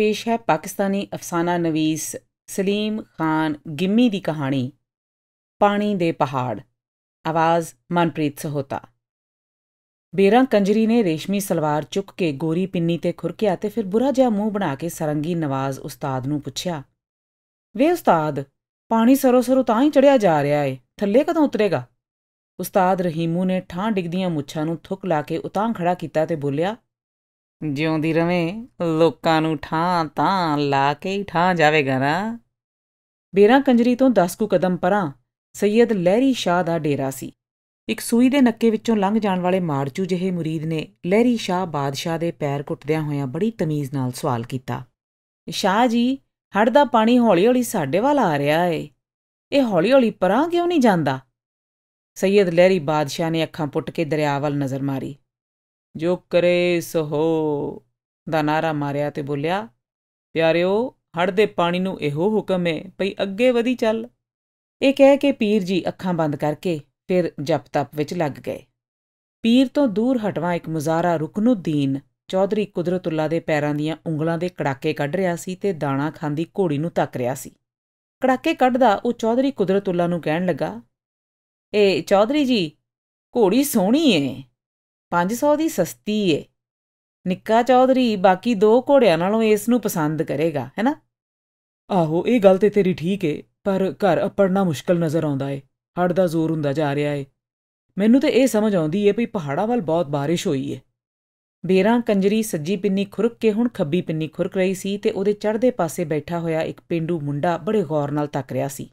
ਪੇਸ਼ ਹੈ ਪਾਕਿਸਤਾਨੀ ਅਫਸਾਨਾ ਨਵੀਸ ਸਲੀਮ ਖਾਨ ਗਿੰਮੀ ਦੀ ਕਹਾਣੀ ਪਾਣੀ ਦੇ ਪਹਾੜ ਆਵਾਜ਼ ਮਨਪ੍ਰੀਤ ਸਹੋਤਾ ਬੇਰਾਂ ਕੰਜਰੀ ਨੇ ਰੇਸ਼ਮੀ ਸਲਵਾਰ ਚੁੱਕ ਕੇ ਗੋਰੀ ਪਿੰਨੀ ਤੇ ਖੁਰਕਿਆ ਤੇ ਫਿਰ ਬੁਰਾ ਜਿਹਾ ਮੂੰਹ ਬਣਾ ਕੇ ਸਰੰਗੀ ਨਵਾਜ਼ ਉਸਤਾਦ ਨੂੰ ਪੁੱਛਿਆ ਵੇ ਉਸਤਾਦ ਪਾਣੀ ਸਰੋ ਸਰੋ ਤਾਂ ਹੀ ਚੜਿਆ ਜਾ ਰਿਹਾ ਏ ਥੱਲੇ ਕਦੋਂ ਉਤਰੇਗਾ ਉਸਤਾਦ ਰਹੀਮੂ ਨੇ ਠਾਂ ਡਿੱਗਦੀਆਂ ਮੁੱਛਾਂ ਨੂੰ ਥੁੱਕ ਲਾ ਕੇ ਉਤਾਂ ਖੜਾ ਕੀਤਾ ਤੇ ਬੋਲਿਆ ਜਿਉਂਦੀ ਰਵੇਂ ਲੋਕਾਂ ਨੂੰ ਠਾਂ ਤਾਂ ਲਾ ਕੇ ਹੀ ਠਾਂ ਜਾਵੇਗਾ ਨਾ ਬੇਰਾ ਕੰਜਰੀ ਤੋਂ 10 ਕੁ ਕਦਮ ਪਰਾਂ ਸੈਦ ਲਹਿਰੀ ਸ਼ਾਹ ਦਾ ਡੇਰਾ ਸੀ ਇੱਕ ਸੂਈ ਦੇ ਨੱਕੇ ਵਿੱਚੋਂ ਲੰਘ ਜਾਣ ਵਾਲੇ ਮਾਰਚੂ ਜਿਹੇ ਮੁਰੀਦ ਨੇ ਲਹਿਰੀ ਸ਼ਾਹ ਬਾਦਸ਼ਾਹ ਦੇ ਪੈਰ ਕੁੱਟਦਿਆਂ ਹੋਇਆਂ ਬੜੀ ਤਮੀਜ਼ ਨਾਲ ਸਵਾਲ ਕੀਤਾ ਸ਼ਾਹ ਜੀ ਹੜ ਦਾ ਪਾਣੀ ਹੌਲੀ-ਹੌਲੀ ਸਾਡੇ ਵੱਲ ਆ ਰਿਹਾ ਏ ਇਹ ਹੌਲੀ-ਹੌਲੀ ਪਰਾਂ ਕਿਉਂ ਨਹੀਂ ਜਾਂਦਾ ਸੈਦ ਲਹਿਰੀ ਬਾਦਸ਼ਾਹ ਨੇ ਅੱਖਾਂ ਪੁੱਟ ਕੇ ਦਰਿਆ ਵੱਲ ਨਜ਼ਰ ਮਾਰੀ ਜੋ ਕਰੇ ਸਹੋ ਦਾ ਨਾਰਾ ਮਾਰਿਆ ਤੇ ਬੋਲਿਆ ਪਿਆਰਿਓ ਹੜ ਦੇ ਪਾਣੀ ਨੂੰ ਇਹੋ ਹੁਕਮ ਹੈ ਭਈ ਅੱਗੇ ਵਧੀ ਚੱਲ ਇਹ ਕਹਿ ਕੇ ਪੀਰ ਜੀ ਅੱਖਾਂ ਬੰਦ ਕਰਕੇ ਫਿਰ ਜਪ ਤਪ ਵਿੱਚ ਲੱਗ ਗਏ ਪੀਰ ਤੋਂ ਦੂਰ ਹਟਵਾ ਇੱਕ ਮੁਜ਼ਾਰਾ ਰੁਕਨੁਦੀਨ ਚੌਧਰੀ ਕੁਦਰਤੁੱਲਾ ਦੇ ਪੈਰਾਂ ਦੀਆਂ ਉਂਗਲਾਂ ਦੇ ਕੜਾਕੇ ਕੱਢ ਰਿਹਾ ਸੀ ਤੇ ਦਾਣਾ ਖਾਂਦੀ ਘੋੜੀ ਨੂੰ ਤੱਕ ਰਿਹਾ ਸੀ ਕੜਾਕੇ ਕੱਢਦਾ ਉਹ ਚੌਧਰੀ ਕੁਦਰਤੁੱਲਾ ਨੂੰ ਕਹਿਣ ਲੱਗਾ ਏ ਚੌਧਰੀ ਜੀ ਘੋੜੀ ਸੋਹਣੀ ਏ 500 ਦੀ ਸਸਤੀ ਏ ਨਿੱਕਾ ਚੌਧਰੀ ਬਾਕੀ ਦੋ ਘੋੜਿਆਂ ਨਾਲੋਂ ਇਸ ਨੂੰ ਪਸੰਦ ਕਰੇਗਾ ਹੈਨਾ ਆਹੋ ਇਹ ਗੱਲ ਤੇ ਤੇਰੀ ਠੀਕ ਏ ਪਰ ਘਰ ਅਪੜਨਾ ਮੁਸ਼ਕਲ ਨਜ਼ਰ ਆਉਂਦਾ ਏ ਹੜ ਦਾ ਜ਼ੋਰ ਹੁੰਦਾ ਜਾ ਰਿਹਾ ਏ ਮੈਨੂੰ ਤੇ ਇਹ ਸਮਝ ਆਉਂਦੀ ਏ ਵੀ ਪਹਾੜਾ ਵੱਲ ਬਹੁਤ ਬਾਰਿਸ਼ ਹੋਈ ਏ ਬੇਰਾਂ ਕੰਜਰੀ ਸੱਜੀ ਪਿੰਨੀ ਖੁਰਕ ਕੇ ਹੁਣ ਖੱਬੀ ਪਿੰਨੀ ਖੁਰਕ ਰਹੀ ਸੀ ਤੇ ਉਹਦੇ ਚੜ੍ਹਦੇ ਪਾਸੇ ਬੈਠਾ ਹੋਇਆ ਇੱਕ ਪਿੰਡੂ ਮੁੰਡਾ ਬੜੇ ਗੌਰ ਨਾਲ ਤੱਕ ਰਿਹਾ ਸੀ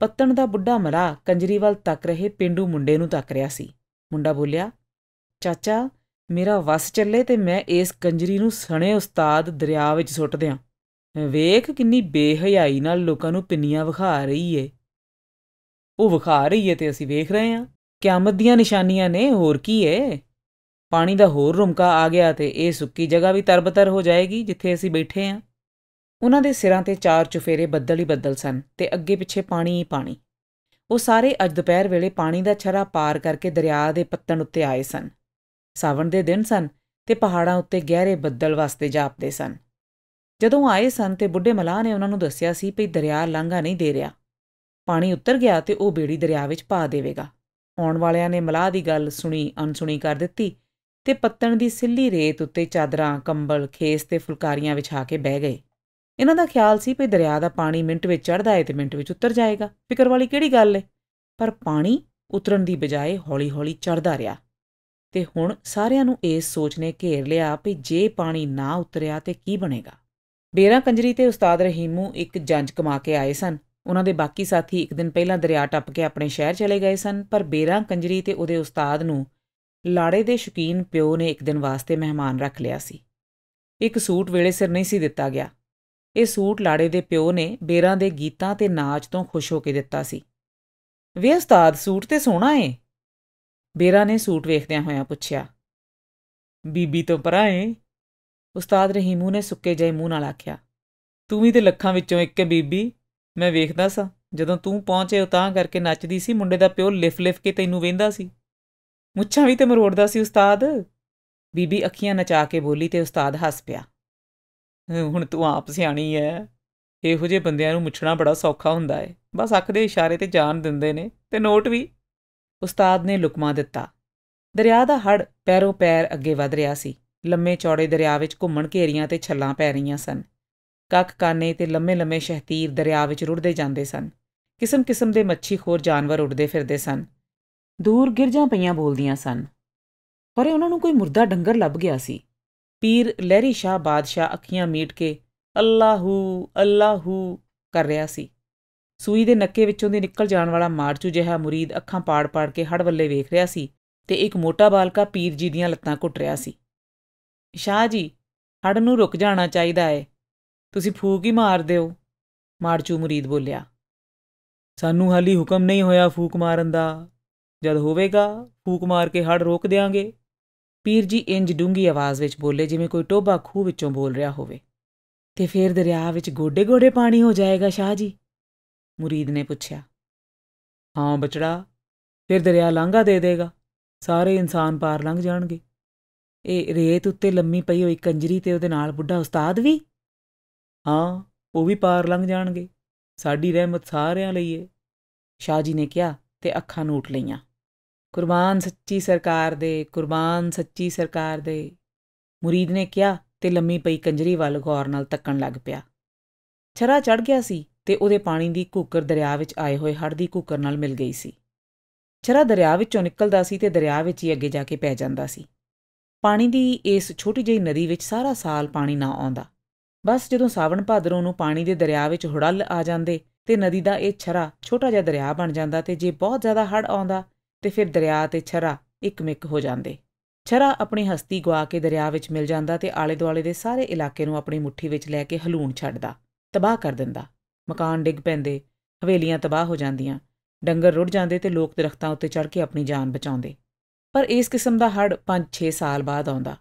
ਪੱਤਣ ਦਾ ਬੁੱਢਾ ਮਰਾ ਕੰਜਰੀ ਵੱਲ ਤੱਕ ਰਹੇ ਪਿੰਡੂ ਮੁੰਡੇ ਨੂੰ ਤੱਕ ਰਿਹਾ ਸੀ ਮੁੰਡਾ ਬੋਲਿਆ ਚਾਚਾ ਮੇਰਾ ਵਸ ਚੱਲੇ ਤੇ ਮੈਂ ਇਸ ਕੰਜਰੀ ਨੂੰ ਸਣੇ ਉਸਤਾਦ ਦਰਿਆ ਵਿੱਚ ਸੁੱਟ ਦਿਆਂ ਵੇਖ ਕਿੰਨੀ ਬੇਹਯਾਈ ਨਾਲ ਲੋਕਾਂ ਨੂੰ ਪਿੰਨੀਆਂ ਵਿਖਾ ਰਹੀ ਏ ਉਹ ਵਿਖਾ ਰਹੀ ਏ ਤੇ ਅਸੀਂ ਵੇਖ ਰਹੇ ਹਾਂ ਕਿਆਮਤ ਦੀਆਂ ਨਿਸ਼ਾਨੀਆਂ ਨੇ ਹੋਰ ਕੀ ਏ ਪਾਣੀ ਦਾ ਹੋਰ ਰੁਮਕਾ ਆ ਗਿਆ ਤੇ ਇਹ ਸੁੱਕੀ ਜਗ੍ਹਾ ਵੀ ਤਰਬਤਰ ਹੋ ਜਾਏਗੀ ਜਿੱਥੇ ਅਸੀਂ ਬੈਠੇ ਹਾਂ ਉਹਨਾਂ ਦੇ ਸਿਰਾਂ ਤੇ ਚਾਰ ਚੁਫੇਰੇ ਬੱਦਲ ਹੀ ਬੱਦਲ ਸਨ ਤੇ ਅੱਗੇ ਪਿੱਛੇ ਪਾਣੀ ਹੀ ਪਾਣੀ ਉਹ ਸਾਰੇ ਅੱਜ ਦੁਪਹਿਰ ਵੇਲੇ ਪਾਣੀ ਦਾ ਛਰਾ ਪਾਰ ਕਰਕੇ ਦਰਿਆ ਦੇ ਪੱਤਣ ਉੱਤੇ ਆਏ ਸਨ ਸਾਵਣ ਦੇ ਦਿਨ ਸਨ ਤੇ ਪਹਾੜਾਂ ਉੱਤੇ ਗਹਿਰੇ ਬੱਦਲ ਵਸਤੇ ਜਾਪਦੇ ਸਨ ਜਦੋਂ ਆਏ ਸਨ ਤੇ ਬੁੱਢੇ ਮਲਾਹ ਨੇ ਉਹਨਾਂ ਨੂੰ ਦੱਸਿਆ ਸੀ ਭਈ ਦਰਿਆ ਲਾਂਘਾ ਨਹੀਂ ਦੇ ਰਿਹਾ ਪਾਣੀ ਉੱਤਰ ਗਿਆ ਤੇ ਉਹ ਬੇੜੀ ਦਰਿਆ ਵਿੱਚ ਪਾ ਦੇਵੇਗਾ ਆਉਣ ਵਾਲਿਆਂ ਨੇ ਮਲਾਹ ਦੀ ਗੱਲ ਸੁਣੀ ਅਨਸੁਣੀ ਕਰ ਦਿੱਤੀ ਤੇ ਪੱਤਣ ਦੀ ਸਿੱਲੀ ਰੇਤ ਉੱਤੇ ਚਾਦਰਾਂ ਕੰਬਲ ਖੇਸ ਤੇ ਫੁਲਕਾਰੀਆਂ ਵਿਛਾ ਕੇ ਬਹਿ ਗਏ ਇਹਨਾਂ ਦਾ ਖਿਆਲ ਸੀ ਭਈ ਦਰਿਆ ਦਾ ਪਾਣੀ ਮਿੰਟ ਵਿੱਚ ਚੜਦਾ ਹੈ ਤੇ ਮਿੰਟ ਵਿੱਚ ਉੱਤਰ ਜਾਏਗਾ ਫਿਕਰ ਵਾਲੀ ਕਿਹੜੀ ਗੱਲ ਹੈ ਪਰ ਪਾਣੀ ਉਤਰਨ ਦੀ ਬਜਾਏ ਹੌਲੀ-ਹੌਲੀ ਚੜਦਾ ਰਿਹਾ ਤੇ ਹੁਣ ਸਾਰਿਆਂ ਨੂੰ ਇਸ ਸੋਚ ਨੇ ਘੇਰ ਲਿਆ ਕਿ ਜੇ ਪਾਣੀ ਨਾ ਉਤਰਿਆ ਤੇ ਕੀ ਬਣੇਗਾ ਬੇਰਾ ਕੰਜਰੀ ਤੇ ਉਸਤਾਦ ਰਹੀਮੂ ਇੱਕ ਜੰਜ ਕਮਾ ਕੇ ਆਏ ਸਨ ਉਹਨਾਂ ਦੇ ਬਾਕੀ ਸਾਥੀ ਇੱਕ ਦਿਨ ਪਹਿਲਾਂ ਦਰਿਆ ਟੱਪ ਕੇ ਆਪਣੇ ਸ਼ਹਿਰ ਚਲੇ ਗਏ ਸਨ ਪਰ ਬੇਰਾ ਕੰਜਰੀ ਤੇ ਉਹਦੇ ਉਸਤਾਦ ਨੂੰ ਲਾੜੇ ਦੇ ਸ਼ਕੀਨ ਪਿਓ ਨੇ ਇੱਕ ਦਿਨ ਵਾਸਤੇ ਮਹਿਮਾਨ ਰੱਖ ਲਿਆ ਸੀ ਇੱਕ ਸੂਟ ਵੇਲੇ ਸਿਰ ਨਹੀਂ ਸੀ ਦਿੱਤਾ ਗਿਆ ਇਹ ਸੂਟ ਲਾੜੇ ਦੇ ਪਿਓ ਨੇ ਬੇਰਾ ਦੇ ਗੀਤਾਂ ਤੇ ਨਾਚ ਤੋਂ ਖੁਸ਼ ਹੋ ਕੇ ਦਿੱਤਾ ਸੀ ਵੇ ਉਸਤਾਦ ਸੂਟ ਤੇ ਸੋਹਣਾ ਏ ਬੇਰਾ ਨੇ ਸੂਟ ਵੇਖਦਿਆਂ ਹੋਇਆਂ ਪੁੱਛਿਆ ਬੀਬੀ ਤੋਂ ਪਰਾਏ ਉਸਤਾਦ ਰਹੀਮੂ ਨੇ ਸੁੱਕੇ ਜਿਹੇ ਮੂੰਹ ਨਾਲ ਆਖਿਆ ਤੂੰ ਵੀ ਤੇ ਲੱਖਾਂ ਵਿੱਚੋਂ ਇੱਕ ਹੈ ਬੀਬੀ ਮੈਂ ਵੇਖਦਾ ਸਾਂ ਜਦੋਂ ਤੂੰ ਪਹੁੰਚੇ ਤਾਂ ਕਰਕੇ ਨੱਚਦੀ ਸੀ ਮੁੰਡੇ ਦਾ ਪਿਓ ਲਿਫ ਲਿਫ ਕੇ ਤੈਨੂੰ ਵੇਂਦਾ ਸੀ ਮੁੱਛਾਂ ਵੀ ਤੇ ਮਰੋੜਦਾ ਸੀ ਉਸਤਾਦ ਬੀਬੀ ਅੱਖੀਆਂ ਨਚਾ ਕੇ ਬੋਲੀ ਤੇ ਉਸਤਾਦ ਹੱਸ ਪਿਆ ਹੁਣ ਤੂੰ ਆਪ ਸਿਆਣੀ ਐ ਇਹੋ ਜਿਹੇ ਬੰਦਿਆਂ ਨੂੰ ਮੁੱਛਣਾ ਬੜਾ ਸੌਖਾ ਹੁੰਦਾ ਏ ਬਸ ਅੱਖ ਦੇ ਇਸ਼ਾਰੇ ਤੇ ਜਾਣ ਦਿੰਦੇ ਨੇ ਤੇ ਨੋਟ ਵੀ ਉਸਤਾਦ ਨੇ ਲੁਕਮਾ ਦਿੱਤਾ ਦਰਿਆ ਦਾ ਹੜ ਪੈਰੋਂ ਪੈਰ ਅੱਗੇ ਵਧ ਰਿਹਾ ਸੀ ਲੰਮੇ ਚੌੜੇ ਦਰਿਆ ਵਿੱਚ ਘੁੰਮਣ ਘੇਰੀਆਂ ਤੇ ਛੱਲਾਂ ਪੈ ਰਹੀਆਂ ਸਨ ਕੱਕ ਕਾਨੇ ਤੇ ਲੰਮੇ-ਲੰਮੇ ਸ਼ਹਿਤੀਰ ਦਰਿਆ ਵਿੱਚ ਰੁੜਦੇ ਜਾਂਦੇ ਸਨ ਕਿਸਮ-ਕਿਸਮ ਦੇ ਮੱਛੀਖੋਰ ਜਾਨਵਰ ਉੱਡਦੇ ਫਿਰਦੇ ਸਨ ਦੂਰ ਗਿਰਜਾਂ ਪਈਆਂ ਬੋਲਦੀਆਂ ਸਨ ਪਰੇ ਉਹਨਾਂ ਨੂੰ ਕੋਈ ਮੁਰਦਾ ਡੰਗਰ ਲੱਭ ਗਿਆ ਸੀ ਪੀਰ ਲਹਿਰੀ ਸ਼ਾ ਬਾਦਸ਼ਾ ਅੱਖੀਆਂ ਮੀਟ ਕੇ ਅੱਲਾਹੂ ਅੱਲਾਹੂ ਕਰ ਰਿਹਾ ਸੀ ਸੂਈ ਦੇ ਨੱਕੇ ਵਿੱਚੋਂ ਦੀ ਨਿਕਲ ਜਾਣ ਵਾਲਾ ਮਾਰਚੂ ਜਿਹਾ ਮੁਰੀਦ ਅੱਖਾਂ ਪਾੜ-ਪਾੜ ਕੇ ਹੜ ਵੱਲੇ ਵੇਖ ਰਿਹਾ ਸੀ ਤੇ ਇੱਕ ਮੋਟਾ ਬਾਲਕਾ ਪੀਰ ਜੀ ਦੀਆਂ ਲੱਤਾਂ ਘੁੱਟ ਰਿਹਾ ਸੀ ਸ਼ਾਹ ਜੀ ਹੜ ਨੂੰ ਰੁਕ ਜਾਣਾ ਚਾਹੀਦਾ ਏ ਤੁਸੀਂ ਫੂਕ ਹੀ ਮਾਰ ਦਿਓ ਮਾਰਚੂ ਮੁਰੀਦ ਬੋਲਿਆ ਸਾਨੂੰ ਹਾਲੀ ਹੁਕਮ ਨਹੀਂ ਹੋਇਆ ਫੂਕ ਮਾਰਨ ਦਾ ਜਦ ਹੋਵੇਗਾ ਫੂਕ ਮਾਰ ਕੇ ਹੜ ਰੋਕ ਦੇਾਂਗੇ ਪੀਰ ਜੀ ਇੰਜ ਡੂੰਗੀ ਆਵਾਜ਼ ਵਿੱਚ ਬੋਲੇ ਜਿਵੇਂ ਕੋਈ ਟੋਬਾ ਖੂਹ ਵਿੱਚੋਂ ਬੋਲ ਰਿਹਾ ਹੋਵੇ ਤੇ ਫੇਰ ਦਰਿਆ ਵਿੱਚ ਗੋਡੇ-ਗੋਡੇ ਪਾਣੀ ਹੋ ਜਾਏਗਾ ਸ਼ਾਹ ਜੀ ਮੁਰੀਦ ਨੇ ਪੁੱਛਿਆ ਹਾਂ ਬਚੜਾ ਫਿਰ ਦਰਿਆ ਲੰਘਾ ਦੇ ਦੇਗਾ ਸਾਰੇ ਇਨਸਾਨ ਪਾਰ ਲੰਘ ਜਾਣਗੇ ਇਹ ਰੇਤ ਉੱਤੇ ਲੰਮੀ ਪਈ ਹੋਈ ਕੰਜਰੀ ਤੇ ਉਹਦੇ ਨਾਲ ਬੁੱਢਾ ਉਸਤਾਦ ਵੀ ਹਾਂ ਉਹ ਵੀ ਪਾਰ ਲੰਘ ਜਾਣਗੇ ਸਾਡੀ ਰਹਿਮਤ ਸਾਰਿਆਂ ਲਈ ਏ ਸ਼ਾਹ ਜੀ ਨੇ ਕਿਹਾ ਤੇ ਅੱਖਾਂ ਉਠ ਲਈਆਂ ਕੁਰਬਾਨ ਸੱਚੀ ਸਰਕਾਰ ਦੇ ਕੁਰਬਾਨ ਸੱਚੀ ਸਰਕਾਰ ਦੇ ਮੁਰੀਦ ਨੇ ਕਿਹਾ ਤੇ ਲੰਮੀ ਪਈ ਕੰਜਰੀ ਵੱਲ ਗੌਰ ਨਾਲ ਤੱਕਣ ਲੱਗ ਪਿਆ ਛਰਾ ਚੜ ਗਿਆ ਸੀ ਤੇ ਉਹਦੇ ਪਾਣੀ ਦੀ ਘੂਕਰ ਦਰਿਆ ਵਿੱਚ ਆਏ ਹੋਏ ਹੜ ਦੀ ਘੂਕਰ ਨਾਲ ਮਿਲ ਗਈ ਸੀ ਛਰਾ ਦਰਿਆ ਵਿੱਚੋਂ ਨਿਕਲਦਾ ਸੀ ਤੇ ਦਰਿਆ ਵਿੱਚ ਹੀ ਅੱਗੇ ਜਾ ਕੇ ਪੈ ਜਾਂਦਾ ਸੀ ਪਾਣੀ ਦੀ ਇਸ ਛੋਟੀ ਜਿਹੀ ਨਦੀ ਵਿੱਚ ਸਾਰਾ ਸਾਲ ਪਾਣੀ ਨਾ ਆਉਂਦਾ ਬਸ ਜਦੋਂ ਸਾਵਣ ਭਾਦਰੋਂ ਨੂੰ ਪਾਣੀ ਦੇ ਦਰਿਆ ਵਿੱਚ ਹੁੜਲ ਆ ਜਾਂਦੇ ਤੇ ਨਦੀ ਦਾ ਇਹ ਛਰਾ ਛੋਟਾ ਜਿਹਾ ਦਰਿਆ ਬਣ ਜਾਂਦਾ ਤੇ ਜੇ ਬਹੁਤ ਜ਼ਿਆਦਾ ਹੜ ਆਉਂਦਾ ਤੇ ਫਿਰ ਦਰਿਆ ਤੇ ਛਰਾ ਇੱਕ ਮਿੱਕ ਹੋ ਜਾਂਦੇ ਛਰਾ ਆਪਣੀ ਹਸਤੀ ਗਵਾ ਕੇ ਦਰਿਆ ਵਿੱਚ ਮਿਲ ਜਾਂਦਾ ਤੇ ਆਲੇ-ਦੁਆਲੇ ਦੇ ਸਾਰੇ ਇਲਾਕੇ ਨੂੰ ਆਪਣੀ ਮੁਠੀ ਵਿੱਚ ਲੈ ਕੇ ਹਲੂਣ ਛੱਡਦਾ ਤਬਾਹ ਕਰ ਦਿੰਦਾ ਮਕਾਨ ਡਿੱਗ ਪੈਂਦੇ ਹਵੇਲੀਆਂ ਤਬਾਹ ਹੋ ਜਾਂਦੀਆਂ ਡੰਗਰ ਰੁੜ ਜਾਂਦੇ ਤੇ ਲੋਕ ਦਰਖਤਾਂ ਉੱਤੇ ਚੜ ਕੇ ਆਪਣੀ ਜਾਨ ਬਚਾਉਂਦੇ ਪਰ ਇਸ ਕਿਸਮ ਦਾ ਹੜ 5-6 ਸਾਲ ਬਾਅਦ ਆਉਂਦਾ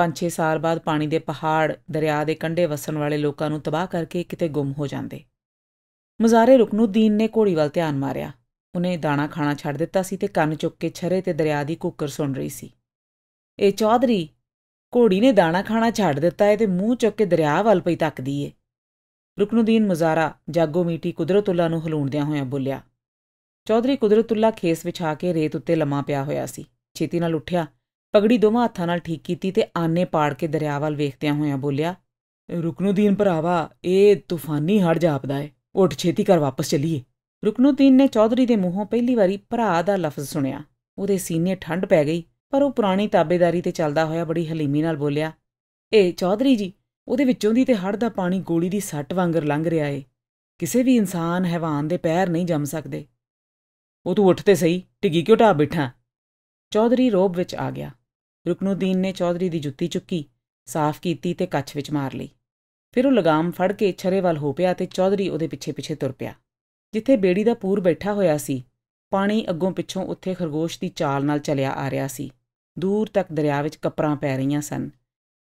5-6 ਸਾਲ ਬਾਅਦ ਪਾਣੀ ਦੇ ਪਹਾੜ ਦਰਿਆ ਦੇ ਕੰਢੇ ਵਸਣ ਵਾਲੇ ਲੋਕਾਂ ਨੂੰ ਤਬਾਹ ਕਰਕੇ ਕਿਤੇ ਗੁੰਮ ਹੋ ਜਾਂਦੇ ਮਜ਼ਾਰੇ ਰੁਕਨੁਦੀਨ ਨੇ ਘੋੜੀ ਵੱਲ ਧਿਆਨ ਮਾਰਿਆ ਉਹਨੇ ਦਾਣਾ ਖਾਣਾ ਛੱਡ ਦਿੱਤਾ ਸੀ ਤੇ ਕੰਨ ਚੁੱਕ ਕੇ ਛਰੇ ਤੇ ਦਰਿਆ ਦੀ ਕੁੱਕਰ ਸੁਣ ਰਹੀ ਸੀ ਇਹ ਚੌਧਰੀ ਘੋੜੀ ਨੇ ਦਾਣਾ ਖਾਣਾ ਛੱਡ ਦਿੱਤਾ ਹੈ ਤੇ ਮੂੰਹ ਚੁੱਕ ਕੇ ਦਰਿਆ ਵੱਲ ਪਈ ਤੱਕਦੀ ਏ ਰੁਕਨੁਦੀਨ ਮਜ਼ਾਰਾ ਜਾਗੋ ਮੀਟੀ ਕੁਦਰਤੁੱਲਾ ਨੂੰ ਹਲੂਣਦਿਆਂ ਹੋਇਆਂ ਬੋਲਿਆ ਚੌਧਰੀ ਕੁਦਰਤੁੱਲਾ ਖੇਸ ਵਿਛਾ ਕੇ ਰੇਤ ਉੱਤੇ ਲੰਮਾ ਪਿਆ ਹੋਇਆ ਸੀ ਛੇਤੀ ਨਾਲ ਉੱਠਿਆ ਪਗੜੀ ਦੋਵਾਂ ਹੱਥਾਂ ਨਾਲ ਠੀਕ ਕੀਤੀ ਤੇ ਆਨੇ ਪਾੜ ਕੇ ਦਰਿਆ ਵੱਲ ਵੇਖਦਿਆਂ ਹੋਇਆਂ ਬੋਲਿਆ ਰੁਕਨੁਦੀਨ ਭਰਾਵਾ ਇਹ ਤੂਫਾਨੀ ਹੜ ਜਾਪਦਾ ਏ ਉੱਠ ਛੇਤੀ ਕਰ ਵਾਪਸ ਚਲੀਏ ਰੁਕਨੁਦੀਨ ਨੇ ਚੌਧਰੀ ਦੇ ਮੂੰਹੋਂ ਪਹਿਲੀ ਵਾਰੀ ਭਰਾ ਦਾ ਲਫ਼ਜ਼ ਸੁਣਿਆ ਉਹਦੇ ਸੀਨੇ ਠੰਡ ਪੈ ਗਈ ਪਰ ਉਹ ਪੁਰਾਣੀ ਤਾਬੇਦਾਰੀ ਤੇ ਚੱਲਦਾ ਹੋਇਆ ਬੜੀ ਹਲੀਮੀ ਨਾਲ ਬੋਲਿਆ ਏ ਚੌਧਰੀ ਜੀ ਉਹਦੇ ਵਿੱਚੋਂ ਦੀ ਤੇ ਹੜ ਦਾ ਪਾਣੀ ਗੋਲੀ ਦੀ ਸੱਟ ਵਾਂਗਰ ਲੰਘ ਰਿਹਾ ਏ ਕਿਸੇ ਵੀ ਇਨਸਾਨ ਹੈਵਾਨ ਦੇ ਪੈਰ ਨਹੀਂ ਜੰਮ ਸਕਦੇ ਉਹ ਤੂੰ ਉੱਠ ਤੇ ਸਹੀ ਢਿੱਗੀ ਕਿਉਂ ਢਾ ਬੈਠਾ ਚੌਧਰੀ ਰੋਬ ਵਿੱਚ ਆ ਗਿਆ ਰੁਕਨੁਦੀਨ ਨੇ ਚੌਧਰੀ ਦੀ ਜੁੱਤੀ ਚੁੱਕੀ ਸਾਫ਼ ਕੀਤੀ ਤੇ ਕੱਛ ਵਿੱਚ ਮਾਰ ਲਈ ਫਿਰ ਉਹ ਲਗਾਮ ਫੜ ਕੇ ਛਰੇ ਵੱਲ ਹੋ ਪਿਆ ਤੇ ਚੌਧਰੀ ਉਹਦੇ ਪਿੱਛੇ ਪਿੱਛੇ ਤੁਰ ਪਿਆ ਜਿੱਥੇ ਬੇੜੀ ਦਾ ਪੂਰ ਬੈਠਾ ਹੋਇਆ ਸੀ ਪਾਣੀ ਅੱਗੋਂ ਪਿੱਛੋਂ ਉੱਥੇ ਖਰਗੋਸ਼ ਦੀ ਚਾਲ ਨਾਲ ਚੱਲਿਆ ਆ ਰਿਹਾ ਸੀ ਦੂਰ ਤੱਕ ਦਰਿਆ ਵਿੱਚ ਕਪਰਾਂ ਪੈ ਰਹੀਆਂ ਸਨ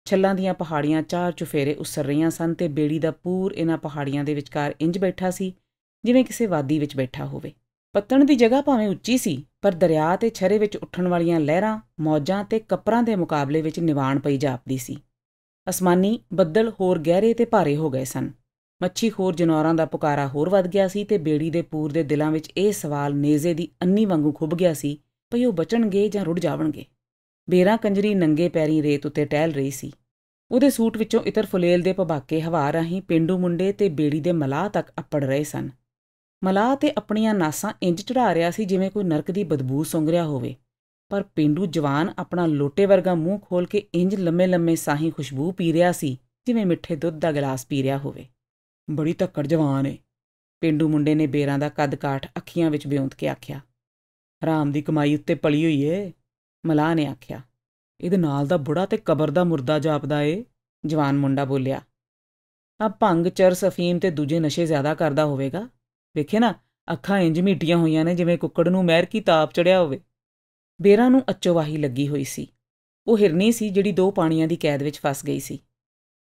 ਛੱਲਾਂ ਦੀਆਂ ਪਹਾੜੀਆਂ ਚਾਰ ਚੁਫੇਰੇ ਉਸਰ ਰਹੀਆਂ ਸਨ ਤੇ ਬੇੜੀ ਦਾ ਪੂਰ ਇਹਨਾਂ ਪਹਾੜੀਆਂ ਦੇ ਵਿਚਕਾਰ ਇੰਜ ਬੈਠਾ ਸੀ ਜਿਵੇਂ ਕਿਸੇ ਵਾਦੀ ਵਿੱਚ ਬੈਠਾ ਹੋਵੇ ਪੱਤਣ ਦੀ ਜਗ੍ਹਾ ਭਾਵੇਂ ਉੱਚੀ ਸੀ ਪਰ ਦਰਿਆ ਤੇ ਛਰੇ ਵਿੱਚ ਉੱਠਣ ਵਾਲੀਆਂ ਲਹਿਰਾਂ ਮੌਜਾਂ ਤੇ ਕਪਰਾਂ ਦੇ ਮੁਕਾਬਲੇ ਵਿੱਚ ਨਿਵਾਣ ਪਈ ਜਾਪਦੀ ਸੀ ਅਸਮਾਨੀ ਬੱਦਲ ਹੋਰ ਗਹਿਰੇ ਤੇ ਭਾਰੇ ਹੋ ਗਏ ਸਨ ਮੱਛੀ ਖੋਰ ਜਨੌਰਾਂ ਦਾ ਪੁਕਾਰਾ ਹੋਰ ਵੱਧ ਗਿਆ ਸੀ ਤੇ ਬੇੜੀ ਦੇ ਪੂਰ ਦੇ ਦਿਲਾਂ ਵਿੱਚ ਇਹ ਸਵਾਲ ਨੇਜ਼ੇ ਦੀ ਅੰਨੀ ਵਾਂਗੂ ਖੁੱਭ ਗਿਆ ਸੀ ਭਈ ਉਹ ਬਚਣਗੇ ਜਾਂ ਰੁੜ ਜਾਵਣਗੇ ਬੇਰਾ ਕੰਜਰੀ ਨੰਗੇ ਪੈਰੀ ਰੇਤ ਉੱਤੇ ਟਹਿਲ ਰਹੀ ਸੀ ਉਹਦੇ ਸੂਟ ਵਿੱਚੋਂ ਇਤਰ ਫੁਲੇਲ ਦੇ ਪਵਾਕੇ ਹਵਾ ਰਾਹੀਂ ਪਿੰਡੂ ਮੁੰਡੇ ਤੇ ਬੇੜੀ ਦੇ ਮਲਾਹ ਤੱਕ ਅੱਪੜ ਰਹੇ ਸਨ ਮਲਾਹ ਤੇ ਆਪਣੀਆਂ ਨਾਸਾਂ ਇੰਜ ਚੜਾ ਰਿਹਾ ਸੀ ਜਿਵੇਂ ਕੋਈ ਨਰਕ ਦੀ ਬਦਬੂ ਸੁੰਘ ਰਿਹਾ ਹੋਵੇ ਪਰ ਪਿੰਡੂ ਜਵਾਨ ਆਪਣਾ ਲੋਟੇ ਵਰਗਾ ਮੂੰਹ ਖੋਲ ਕੇ ਇੰਜ ਲੰਮੇ-ਲੰਮੇ ਸਾਹੀ ਖੁਸ਼ਬੂ ਪੀ ਰਿਹਾ ਸੀ ਜਿਵੇਂ ਮਿੱਠੇ ਦੁੱਧ ਦਾ ਗਲਾਸ ਪੀ ਰਿਹਾ ਹੋਵੇ ਬੜੀ ਤੱਕੜ ਜਵਾਨ ਏ ਪਿੰਡੂ ਮੁੰਡੇ ਨੇ ਬੇਰਾਂ ਦਾ ਕੱਦ ਕਾਠ ਅੱਖੀਆਂ ਵਿੱਚ ਬਿਉਂਦ ਕੇ ਆਖਿਆ ਰਾਮ ਦੀ ਕਮਾਈ ਉੱਤੇ ਪਲੀ ਹੋਈ ਏ ਮਲਾਹ ਨੇ ਆਖਿਆ ਇਹਦੇ ਨਾਲ ਦਾ ਬੁੜਾ ਤੇ ਕਬਰ ਦਾ ਮੁਰਦਾ ਜਾਪਦਾ ਏ ਜਵਾਨ ਮੁੰਡਾ ਬੋਲਿਆ ਆ ਭੰਗ ਚਰ ਸਫੀਮ ਤੇ ਦੂਜੇ ਨਸ਼ੇ ਜ਼ਿਆਦਾ ਕਰਦਾ ਹੋਵੇਗਾ ਵੇਖੇ ਨਾ ਅੱਖਾਂ ਇੰਜ ਮੀਟੀਆਂ ਹੋਈਆਂ ਨੇ ਜਿਵੇਂ ਕੁੱਕੜ ਨੂੰ ਮਹਿਰ ਕੀ ਤਾਪ ਚੜਿਆ ਹੋਵੇ ਬੇਰਾ ਨੂੰ ਅਚੋਵਾਹੀ ਲੱਗੀ ਹੋਈ ਸੀ ਉਹ ਹਿਰਨੀ ਸੀ ਜਿਹੜੀ ਦੋ ਪਾਣੀਆਂ ਦੀ ਕੈਦ ਵਿੱਚ ਫਸ ਗਈ ਸੀ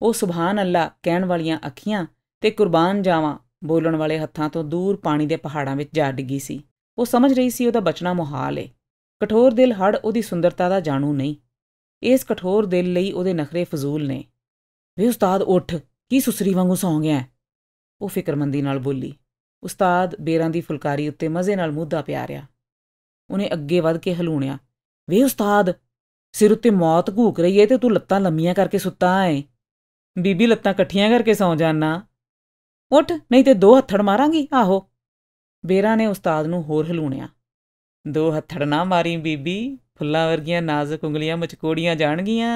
ਉਹ ਸੁਭਾਨ ਅੱਲਾ ਕਹਿਣ ਵਾਲੀਆਂ ਅੱਖੀਆਂ ਤੇ ਕੁਰਬਾਨ ਜਾਵਾਂ ਬੋਲਣ ਵਾਲੇ ਹੱਥਾਂ ਤੋਂ ਦੂਰ ਪਾਣੀ ਦੇ ਪਹਾੜਾਂ ਵਿੱਚ ਜਾ ਡਿੱਗੀ ਸੀ ਉਹ ਸਮਝ ਰਹੀ ਸੀ ਉਹਦਾ ਬਚਣਾ ਮੁਹਾਲ ਏ ਕਠੋਰ ਦਿਲ ਹੜ ਉਹਦੀ ਸੁੰਦਰਤਾ ਦਾ ਜਾਣੂ ਨਹੀਂ ਇਸ ਕਠੋਰ ਦਿਲ ਲਈ ਉਹਦੇ ਨਖਰੇ ਫਜ਼ੂਲ ਨੇ ਵੇ ਉਸਤਾਦ ਉੱਠ ਕੀ ਸੁਸਰੀ ਵਾਂਗੂ ਸੌਂ ਗਿਆ ਉਹ ਫਿਕਰਮੰਦੀ ਨਾਲ ਬੋਲੀ ਉਸਤਾਦ ਬੇਰਾਂ ਦੀ ਫੁਲਕਾਰੀ ਉੱਤੇ ਮਜ਼ੇ ਨਾਲ ਮੁੱਦਾ ਪਿਆ ਰਿਆ ਉਹਨੇ ਅੱਗੇ ਵੱਧ ਕੇ ਹਲੂਣਿਆ ਵੇ ਉਸਤਾਦ ਸਿਰ ਉੱਤੇ ਮੌਤ ਘੂਕ ਰਹੀ ਏ ਤੇ ਤੂੰ ਲੱਤਾਂ ਲੰਮੀਆਂ ਕਰਕੇ ਸੁੱਤਾ ਐ ਬੀਬੀ ਲੱਤਾਂ ਇਕੱਠੀਆਂ ਕਰਕੇ ਸੌਂ ਜਾਣਾ ਉੱਠ ਨਹੀਂ ਤੇ ਦੋ ਹੱਥੜ ਮਾਰਾਂਗੀ ਆਹੋ ਬੇਰਾ ਨੇ ਉਸਤਾਦ ਨੂੰ ਹੋਰ ਹਲੂਣਿਆ ਦੋ ਹੱਥੜ ਨਾ ਮਾਰੀ ਬੀਬੀ ਫੁੱਲਾਂ ਵਰਗੀਆਂ ਨਾਜ਼ੁਕ ਉਂਗਲੀਆਂ ਮਚਕੋੜੀਆਂ ਜਾਣਗੀਆਂ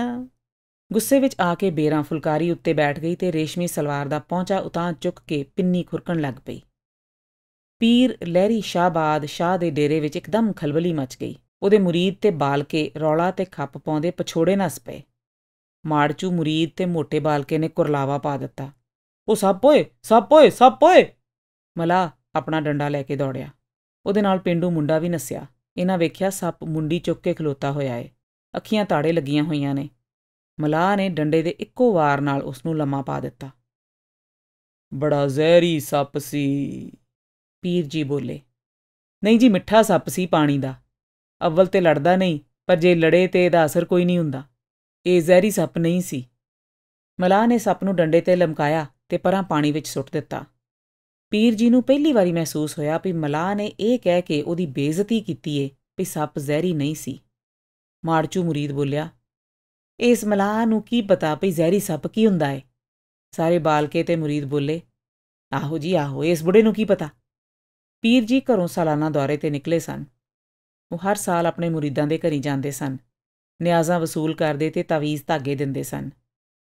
ਗੁੱਸੇ ਵਿੱਚ ਆ ਕੇ ਬੇਰਾਂ ਫੁਲਕਾਰੀ ਉੱਤੇ ਬੈਠ ਗਈ ਤੇ ਰੇਸ਼ਮੀ ਸਲਵਾਰ ਦਾ ਪੌਂਚਾ ਉਤਾਂ ਚੁੱਕ ਕੇ ਪਿੰਨੀ ਖੁਰਕਣ ਲੱਗ ਪਈ ਪੀਰ ਲਹਿਰੀ ਸ਼ਾਬਾਦ ਸ਼ਾਹ ਦੇ ਡੇਰੇ ਵਿੱਚ ਇੱਕਦਮ ਖਲਬਲੀ ਮਚ ਗਈ ਉਹਦੇ ਮੁਰੀਦ ਤੇ ਬਾਲਕੇ ਰੌਲਾ ਤੇ ਖੱਪ ਪਾਉਂਦੇ ਪਛੋੜੇ ਨਸ ਪਏ ਮਾੜਚੂ ਮੁਰੀਦ ਤੇ ਮੋਟੇ ਬਾਲਕੇ ਨੇ ਕੁਰਲਾਵਾ ਪਾ ਦਿੱਤਾ ਉਹ ਸੱਪ ਓਏ ਸੱਪ ਓਏ ਸੱਪ ਓਏ ਮਲਾ ਆਪਣਾ ਡੰਡਾ ਲੈ ਕੇ ਦੌੜਿਆ ਉਹਦੇ ਨਾਲ ਪਿੰਡੂ ਮੁੰਡਾ ਵੀ ਨਸਿਆ ਇਹਨਾਂ ਵੇਖਿਆ ਸੱਪ ਮੁੰਡੀ ਚੁੱਕ ਕੇ ਖਲੋਤਾ ਹੋਇਆ ਏ ਅੱਖੀਆਂ ਤਾੜੇ ਲੱਗੀਆਂ ਹੋਈਆਂ ਨੇ ਮਲਾਹ ਨੇ ਡੰਡੇ ਦੇ ਇੱਕੋ ਵਾਰ ਨਾਲ ਉਸ ਨੂੰ ਲੰਮਾ ਪਾ ਦਿੱਤਾ ਬੜਾ ਜ਼ਹਿਰੀ ਸੱਪ ਸੀ ਪੀਰ ਜੀ ਬੋਲੇ ਨਹੀਂ ਜੀ ਮਿੱਠਾ ਸੱਪ ਸੀ ਪਾਣੀ ਦਾ ਅਵਲ ਤੇ ਲੜਦਾ ਨਹੀਂ ਪਰ ਜੇ ਲੜੇ ਤੇ ਇਹਦਾ ਅਸਰ ਕੋਈ ਨਹੀਂ ਹੁੰਦਾ ਇਹ ਜ਼ਹਿਰੀ ਸੱਪ ਨਹੀਂ ਸੀ ਮਲਾਹ ਨੇ ਸੱਪ ਨੂੰ ਡੰਡੇ ਤੇ ਲਮਕਾਇਆ ਤੇ ਪਰਾਂ ਪਾਣੀ ਵਿੱਚ ਸੁੱਟ ਦਿੱਤਾ ਪੀਰ ਜੀ ਨੂੰ ਪਹਿਲੀ ਵਾਰੀ ਮਹਿਸੂਸ ਹੋਇਆ ਵੀ ਮਲਾਹ ਨੇ ਇਹ ਕਹਿ ਕੇ ਉਹਦੀ ਬੇਇੱਜ਼ਤੀ ਕੀਤੀ ਏ ਵੀ ਸੱਪ ਜ਼ਹਿਰੀ ਨਹੀਂ ਸੀ ਮਾਰਚੂ ਮੁਰੀਦ ਬੋਲਿਆ ਇਸ ਮਲਾਹ ਨੂੰ ਕੀ ਪਤਾ ਵੀ ਜ਼ਹਿਰੀ ਸੱਪ ਕੀ ਹੁੰਦਾ ਏ ਸਾਰੇ ਬਾਲਕੇ ਤੇ ਮੁਰੀਦ ਬੋਲੇ ਆਹੋ ਜੀ ਆਹੋ ਇਸ ਬੁੜੇ ਨੂੰ ਕੀ ਪਤਾ ਪੀਰ ਜੀ ਘਰੋਂ ਸਾਲਾਨਾ ਦੌਰੇ ਤੇ ਨਿਕਲੇ ਸਨ ਉਹ ਹਰ ਸਾਲ ਆਪਣੇ ਮੁਰੀਦਾਂ ਦੇ ਘਰੀ ਜਾਂਦੇ ਸਨ ਨਿਆਜ਼ਾਂ ਵਸੂਲ ਕਰਦੇ ਤੇ ਤਾਵੀਜ਼ ਧਾਗੇ ਦਿੰਦੇ ਸਨ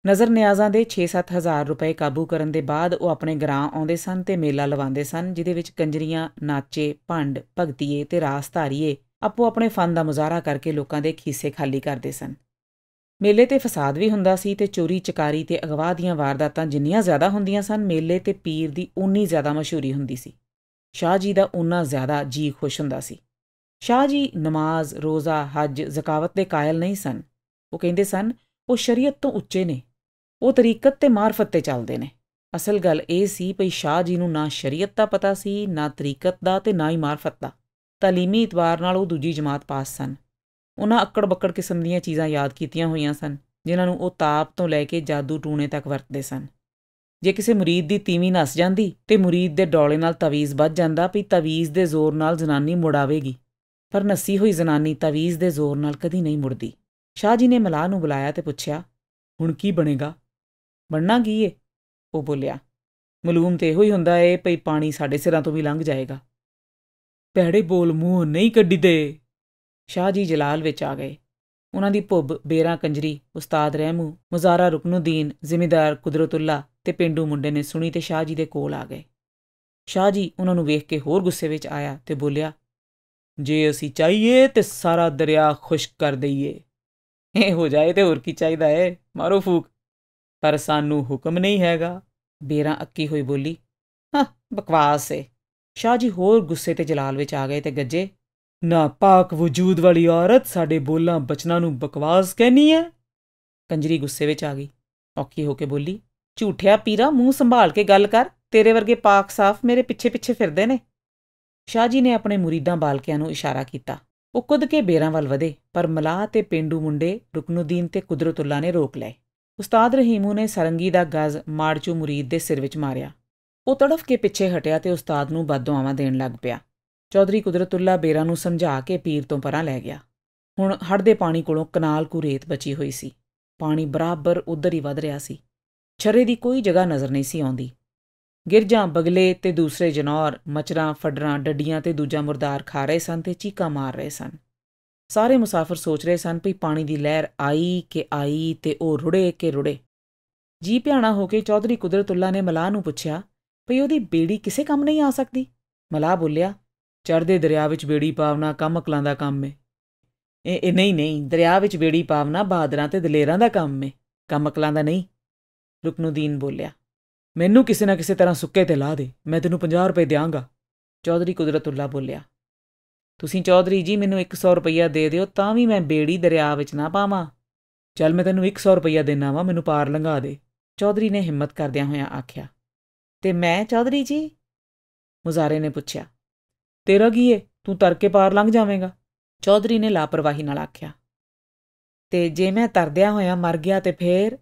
ਨਜ਼ਰ ਨਿਆਜ਼ਾਂ ਦੇ 6-7 ਹਜ਼ਾਰ ਰੁਪਏ ਕਾਬੂ ਕਰਨ ਦੇ ਬਾਅਦ ਉਹ ਆਪਣੇ ਗਰਾਂ ਆਉਂਦੇ ਸਨ ਤੇ ਮੇਲਾ ਲਵਾਉਂਦੇ ਸਨ ਜਿਦੇ ਵਿੱਚ ਕੰਜਰੀਆਂ ਨਾਚੇ ਭੰਡ ਭਗਤੀਏ ਤੇ ਰਾਸਧਾਰੀਏ ਆਪੋ ਆਪਣੇ ਫਨ ਦਾ ਮੁਜ਼ਾਹਰਾ ਕਰਕੇ ਲੋਕਾਂ ਦੇ ਖੀਸੇ ਖਾਲੀ ਕਰਦੇ ਸਨ ਮੇਲੇ ਤੇ ਫਸਾਦ ਵੀ ਹੁੰਦਾ ਸੀ ਤੇ ਚੋਰੀ ਚਕਾਰੀ ਤੇ ਅਗਵਾ ਦੀਆਂ ਵਾਰਦਾਤਾਂ ਜਿੰਨੀਆਂ ਜ਼ਿਆਦਾ ਹੁੰਦੀਆਂ ਸਨ ਮੇਲੇ ਤੇ ਪੀਰ ਦੀ ਉਨੀ ਜ਼ਿਆਦਾ ਮਸ਼ਹੂਰੀ ਹੁੰਦੀ ਸੀ ਸ਼ਾਹ ਜੀ ਦਾ ਉਨਾ ਜ਼ਿਆਦਾ ਜੀ ਖੁਸ਼ ਹੁੰਦਾ ਸੀ ਸ਼ਾਹ ਜੀ ਨਮਾਜ਼ ਰੋਜ਼ਾ ਹਜ ਜ਼ਕਾਵਤ ਦੇ ਕਾਇਲ ਨਹੀਂ ਸਨ ਉਹ ਕਹਿੰਦੇ ਸਨ ਉਹ ਸ਼ਰੀਅਤ ਤੋਂ ਉੱਚੇ ਨੇ ਉਹ ਤਰੀਕਤ ਤੇ ਮਾਰਫਤ ਤੇ ਚੱਲਦੇ ਨੇ ਅਸਲ ਗੱਲ ਇਹ ਸੀ ਭਈ ਸ਼ਾਹ ਜੀ ਨੂੰ ਨਾ ਸ਼ਰੀਅਤ ਦਾ ਪਤਾ ਸੀ ਨਾ ਤਰੀਕਤ ਦਾ ਤੇ ਨਾ ਹੀ ਮਾਰਫਤ ਦਾ ਤਾਲੀਮੀ ਇਤਵਾਰ ਨਾਲ ਉਹ ਦੂਜੀ ਜਮਾਤ ਪਾਸ ਸਨ ਉਹਨਾਂ ਅਕੜ ਬੱਕੜ ਕਿਸਮ ਦੀਆਂ ਚੀਜ਼ਾਂ ਯਾਦ ਕੀਤੀਆਂ ਹੋਈਆਂ ਸਨ ਜਿਨ੍ਹਾਂ ਨੂੰ ਉਹ ਤਾਪ ਤੋਂ ਲੈ ਕੇ ਜਾਦੂ ਟੂਣੇ ਤੱਕ ਵਰਤਦੇ ਸਨ ਜੇ ਕਿਸੇ ਮਰੀਦ ਦੀ ਤੀਵੀਂ ਨਸ ਜਾਂਦੀ ਤੇ ਮਰੀਦ ਦੇ ਡੋਲੇ ਨਾਲ ਤਵੀਜ਼ ਵੱਜ ਜਾਂਦਾ ਭਈ ਤਵੀਜ਼ ਦੇ ਜ਼ੋਰ ਨਾਲ ਜ਼ਨਾਨੀ ਮੁੜਾਵੇਗੀ ਪਰ ਨਸੀ ਹੋਈ ਜ਼ਨਾਨੀ ਤਵੀਜ਼ ਦੇ ਜ਼ੋਰ ਨਾਲ ਕਦੀ ਨਹੀਂ ਮੁੜਦੀ ਸ਼ਾਹ ਜੀ ਨੇ ਮਲਾਹ ਨੂੰ ਬੁਲਾਇਆ ਤੇ ਪੁੱਛਿਆ ਹੁਣ ਕੀ ਬਣੇਗਾ ਬਣਨਾ ਕੀ ਏ ਉਹ ਬੋਲਿਆ ਮਲੂਮ ਤੇ ਇਹੋ ਹੀ ਹੁੰਦਾ ਏ ਭਈ ਪਾਣੀ ਸਾਡੇ ਸਿਰਾਂ ਤੋਂ ਵੀ ਲੰਘ ਜਾਏਗਾ ਪਹਿੜੇ ਬੋਲ ਮੂੰਹ ਨਹੀਂ ਕੱਢੀ ਦੇ ਸ਼ਾਹ ਜੀ ਜਲਾਲ ਵਿੱਚ ਆ ਗਏ ਉਹਨਾਂ ਦੀ ਭੁੱਬ ਬੇਰਾ ਕੰਜਰੀ ਉਸਤਾਦ ਰਹਿਮੂ ਮਜ਼ਾਰਾ ਰੁਕਨੁਦੀਨ ਜ਼ਿਮੀਦਾਰ ਕੁਦਰਤੁੱਲਾ ਤੇ ਪਿੰਡੂ ਮੁੰਡੇ ਨੇ ਸੁਣੀ ਤੇ ਸ਼ਾਹ ਜੀ ਦੇ ਕੋਲ ਆ ਗਏ ਸ਼ਾਹ ਜੀ ਉਹਨਾਂ ਨੂੰ ਵੇਖ ਕੇ ਹੋਰ ਗੁੱਸੇ ਵਿੱਚ ਆਇਆ ਤੇ ਬੋਲਿਆ ਜੇ ਅਸੀਂ ਚਾਹੀਏ ਤੇ ਸਾਰਾ ਦਰਿਆ ਖੁਸ਼ਕ ਕਰ ਦਈਏ ਇਹ ਹੋ ਜਾਏ ਤੇ ਹੋਰ ਕੀ ਚਾਹੀਦਾ ਏ ਮਾਰੋ ਫੂਕ ਪਰ ਸਾਨੂੰ ਹੁਕਮ ਨਹੀਂ ਹੈਗਾ ਬੇਰਾ ਅੱਕੀ ਹੋਈ ਬੋਲੀ ਹਾਂ ਬਕਵਾਸ ਏ ਸ਼ਾਹ ਜੀ ਹੋਰ ਗੁੱਸੇ ਤੇ ਜਲਾਲ ਵਿੱਚ ਆ ਗਏ ਤੇ ਗੱਜੇ ਨਾ ਪਾਕ ਵਜੂਦ ਵਾਲੀ ਔਰਤ ਸਾਡੇ ਬੋਲਾਂ ਬਚਨਾਂ ਨੂੰ ਬਕਵਾਸ ਕਹਿਨੀ ਹੈ ਕੰਜਰੀ ਗੁੱਸੇ ਵਿੱਚ ਆ ਗਈ ਔਕੀ ਹੋ ਕੇ ਬੋਲੀ ਝੂਠਿਆ ਪੀਰਾ ਮੂੰਹ ਸੰਭਾਲ ਕੇ ਗੱਲ ਕਰ ਤੇਰੇ ਵਰਗੇ ਪਾਕ ਸਾਫ ਮੇਰੇ ਪਿੱਛੇ ਪਿੱਛੇ ਫਿਰਦੇ ਨੇ ਸ਼ਾਹ ਜੀ ਨੇ ਆਪਣੇ ਮੁਰੀਦਾਂ ਬਾਲਕਿਆਂ ਨੂੰ ਇਸ਼ਾਰਾ ਕੀਤਾ ਉਹ ਕੁੱਦ ਕੇ ਬੇਰਾਂ ਵੱਲ ਵਧੇ ਪਰ ਮਲਾਹ ਤੇ ਪਿੰਡੂ ਮੁੰਡੇ ਰੁਕਨੁਦੀਨ ਤੇ ਕੁਦਰਤੁੱਲਾ ਨੇ ਰੋਕ ਲਏ ਉਸਤਾਦ ਰਹੀਮੂ ਨੇ ਸਰੰਗੀ ਦਾ ਗਜ਼ ਮਾਰਚੂ ਮੁਰੀਦ ਦੇ ਸਿਰ ਵਿੱਚ ਮਾਰਿਆ ਉਹ ਤੜਫ ਕੇ ਪਿੱਛੇ ਹਟਿਆ ਤੇ ਉਸਤਾਦ ਨੂੰ ਬਦਦੁਆਵਾਂ ਦੇਣ ਲੱਗ ਪਿਆ ਚੌਧਰੀ ਕੁਦਰਤੁੱਲਾ ਬੇਰਾ ਨੂੰ ਸਮਝਾ ਕੇ ਪੀਰ ਤੋਂ ਪਰਾਂ ਲੈ ਗਿਆ ਹੁਣ ਹੜ ਦੇ ਪਾਣੀ ਕੋਲੋਂ ਕਨਾਲ ਕੋ ਰੇਤ ਬਚੀ ਹੋਈ ਸੀ ਪਾਣੀ ਬਰਾਬਰ ਉਧਰ ਹੀ ਵਧ ਰਿਹਾ ਸੀ ਛਰੇ ਦੀ ਕੋਈ ਜਗ੍ਹਾ ਨਜ਼ਰ ਨਹੀਂ ਸੀ ਆਉਂਦੀ ਗਿਰਜਾਂ ਬਗਲੇ ਤੇ ਦੂਸਰੇ ਜਨੌਰ ਮਚਰਾਂ ਫੜਰਾ ਡੱਡੀਆਂ ਤੇ ਦੂਜਾ ਮਰਦਾਰ ਖਾ ਰਹੇ ਸਨ ਤੇ ਚੀਕਾਂ ਮਾਰ ਰਹੇ ਸਨ ਸਾਰੇ ਮੁਸਾਫਰ ਸੋਚ ਰਹੇ ਸਨ ਭਈ ਪਾਣੀ ਦੀ ਲਹਿਰ ਆਈ ਕਿ ਆਈ ਤੇ ਉਹ ਰੁੜੇ ਕਿ ਰੁੜੇ ਜੀ ਭਿਆਣਾ ਹੋ ਕੇ ਚੌਧਰੀ ਕੁਦਰਤੁੱਲਾ ਨੇ ਮਲਾਹ ਨੂੰ ਪੁੱਛਿਆ ਭਈ ਉਹਦੀ ਬੇੜੀ ਕਿਸੇ ਕੰਮ ਨਹੀਂ ਆ ਸਕਦੀ ਮਲਾਹ ਬੋਲਿਆ ਚੜਦੇ ਦਰਿਆ ਵਿੱਚ ਬੇੜੀ ਪਾਵਨਾ ਕੰਮ ਅਕਲਾਂ ਦਾ ਕੰਮ ਏ ਇਹ ਨਹੀਂ ਨਹੀਂ ਦਰਿਆ ਵਿੱਚ ਬੇੜੀ ਪਾਵਨਾ ਬਾਦਰਾਂ ਤੇ ਦਲੇਰਾਂ ਦਾ ਕੰਮ ਏ ਕੰਮ ਅਕਲਾਂ ਦਾ ਨਹੀਂ ਰੁਕਨੁਦੀਨ ਬੋਲਿਆ ਮੈਨੂੰ ਕਿਸੇ ਨਾ ਕਿਸੇ ਤਰ੍ਹਾਂ ਸੁੱਕੇ ਤੇ ਲਾ ਦੇ ਮੈਂ ਤੈਨੂੰ 50 ਰੁਪਏ ਦਿਆਂਗਾ ਚੌਧਰੀ ਕੁਦਰਤੁੱਲਾ ਬੋਲਿਆ ਤੁਸੀਂ ਚੌਧਰੀ ਜੀ ਮੈਨੂੰ 100 ਰੁਪਈਆ ਦੇ ਦਿਓ ਤਾਂ ਵੀ ਮੈਂ ਬੇੜੀ ਦਰਿਆ ਵਿੱਚ ਨਾ ਪਾਵਾਂ ਚੱਲ ਮੈਂ ਤੈਨੂੰ 100 ਰੁਪਈਆ ਦੇਣਾ ਵਾ ਮੈਨੂੰ ਪਾਰ ਲੰਘਾ ਦੇ ਚੌਧਰੀ ਨੇ ਹਿੰਮਤ ਕਰਦਿਆਂ ਹੋਇਆਂ ਆਖਿਆ ਤੇ ਮੈਂ ਚੌਧਰੀ ਜੀ ਮੁਜ਼ਾਰੇ ਨੇ ਪੁੱਛਿਆ ਤੇਰਾ ਕੀ ਏ ਤੂੰ ਤਰ ਕੇ ਪਾਰ ਲੰਘ ਜਾਵੇਂਗਾ ਚੌਧਰੀ ਨੇ ਲਾਪਰਵਾਹੀ ਨਾਲ ਆਖਿਆ ਤੇ ਜੇ ਮੈਂ ਤਰਦਿਆਂ ਹੋਇਆਂ ਮਰ ਗਿਆ ਤੇ ਫੇਰ